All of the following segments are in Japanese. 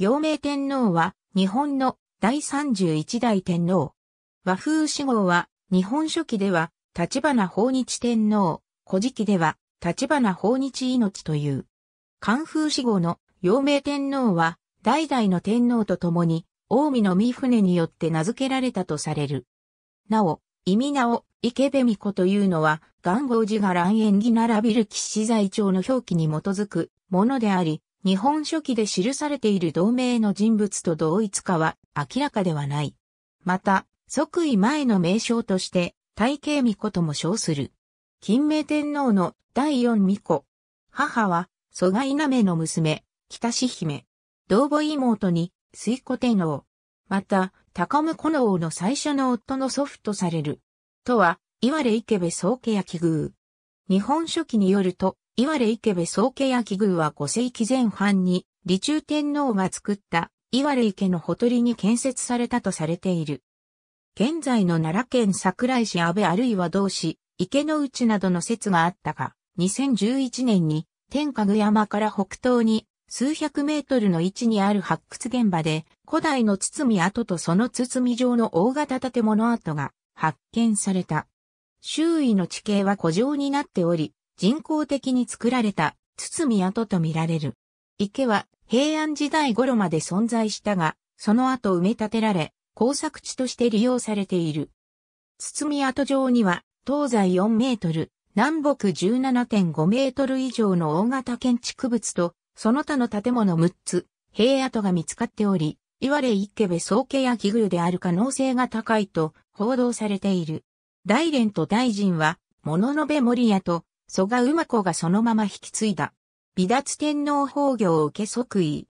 陽明天皇は日本の第31代天皇。和風志号は日本初期では立花法日天皇、古事記では立花法日命という。寒風志号の陽明天皇は代々の天皇と共に近江の御船によって名付けられたとされる。なお、意味なお、池部美子というのは、元号寺が乱縁儀並びる騎士在長の表記に基づくものであり、日本書紀で記されている同名の人物と同一かは明らかではない。また、即位前の名称として、大慶巫女とも称する。金明天皇の第四巫女。母は、蘇我稲目の娘、北志姫。同母妹に、水古天皇。また、高婿の王の最初の夫の祖父とされる。とは、岩れ池部宗家や奇遇。日本書紀によると、岩霊池部宗家焼宮は5世紀前半に、李中天皇が作った岩霊池のほとりに建設されたとされている。現在の奈良県桜井市安倍あるいは同市、池の内などの説があったが、2011年に天下具山から北東に数百メートルの位置にある発掘現場で古代の包み跡とその包み状の大型建物跡が発見された。周囲の地形は古城になっており、人工的に作られたみ跡とみられる。池は平安時代頃まで存在したが、その後埋め立てられ、工作地として利用されている。み跡上には、東西4メートル、南北17.5メートル以上の大型建築物と、その他の建物6つ、平跡が見つかっており、いわれ池部総家や木具である可能性が高いと報道されている。大連と大臣は、物のべ森屋と蘇我馬子がそのまま引き継いだ。美達天皇崩御を受け即位。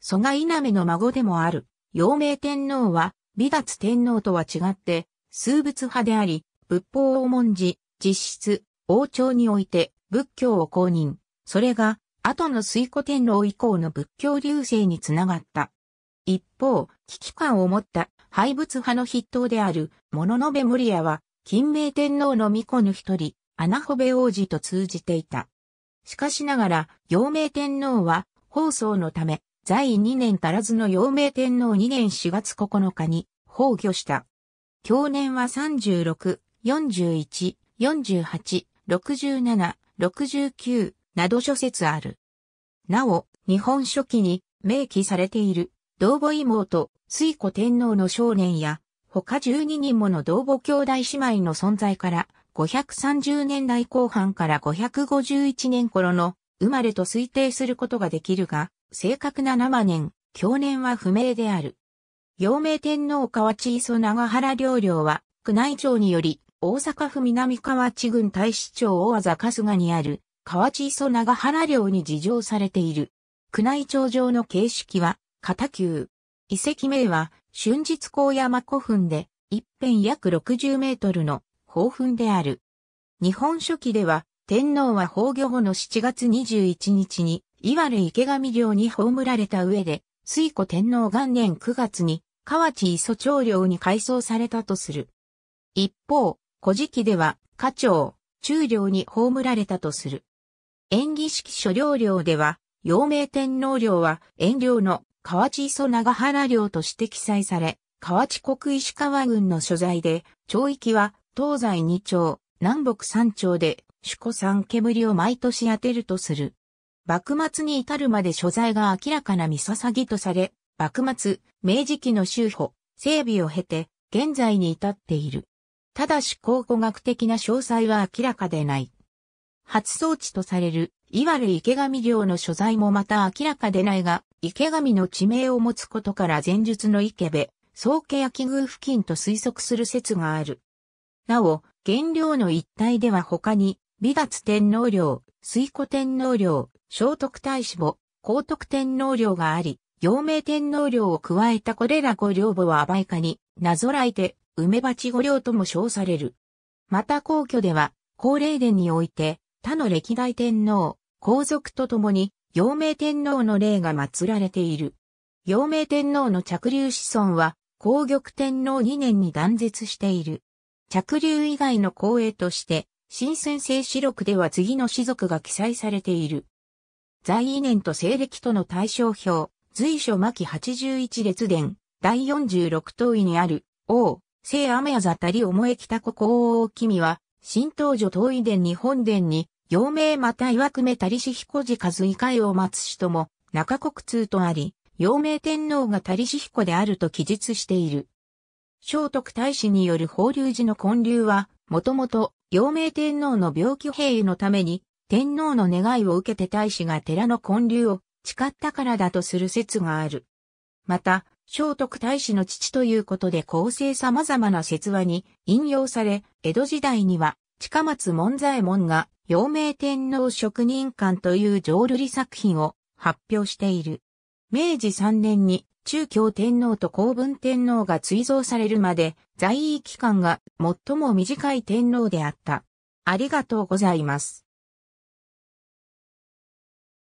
蘇我稲目の孫でもある、陽明天皇は、美達天皇とは違って、数物派であり、仏法を重んじ、実質、王朝において仏教を公認。それが、後の水古天皇以降の仏教流星につながった。一方、危機感を持った廃仏派の筆頭である、物部守屋は、金明天皇の巫女の一人、穴穂部王子と通じていた。しかしながら、陽明天皇は、放送のため、在位2年足らずの陽明天皇2年4月9日に、崩御した。去年は36、41、48、67、69など諸説ある。なお、日本書紀に明記されている、同母妹、水子天皇の少年や、他12人もの同母兄弟姉妹の存在から、530年代後半から551年頃の生まれと推定することができるが、正確な生年、去年は不明である。陽明天皇河内磯長原領領は、宮内庁により、大阪府南河内郡大使町大和春日にある、河内磯長原領に事情されている。宮内庁上の形式は、片球。遺跡名は、春日高山古墳で、一辺約60メートルの興奮である。日本書紀では、天皇は崩御後の7月21日に、いわる池上領に葬られた上で、水古天皇元年9月に、河内磯長領に改装されたとする。一方、古事記では、家長、中領に葬られたとする。演技式書領領では、陽明天皇領は、遠領の河内磯長原領として記載され、河内国石川郡の所在で、町域は東西2丁、南北3丁で、主古三煙を毎年当てるとする。幕末に至るまで所在が明らかなささぎとされ、幕末、明治期の修補、整備を経て、現在に至っている。ただし考古学的な詳細は明らかでない。初装置とされる、いわゆる池上領の所在もまた明らかでないが、池上の地名を持つことから前述の池部、宗家焼宮付近と推測する説がある。なお、原料の一帯では他に、美月天皇陵、水古天皇陵、聖徳太子母、皇徳天皇陵があり、陽明天皇陵を加えたこれら五陵母はアいかに、なぞらえて、梅鉢五陵とも称される。また皇居では、高霊殿において、他の歴代天皇、皇族と共に、陽明天皇の霊が祀られている。陽明天皇の着流子孫は、皇玉天皇2年に断絶している。着流以外の光栄として、新先制史録では次の士族が記載されている。在位年と西暦との対象表、随所巻81列伝、第46等位にある、王、聖雨やざたり思え北国王王君は、新東女等位伝日本伝に、陽明また曰くめたりし彦寺和異会を待つ人も、中国通とあり、陽明天皇がたりし彦であると記述している。聖徳太子による法隆寺の建立は、もともと、陽明天皇の病気平癒のために、天皇の願いを受けて太子が寺の建立を誓ったからだとする説がある。また、聖徳太子の父ということで構成様々な説話に引用され、江戸時代には、近松門左衛門が、陽明天皇職人館という浄瑠璃作品を発表している。明治3年に中京天皇と皇文天皇が追贈されるまで在位期間が最も短い天皇であった。ありがとうございます。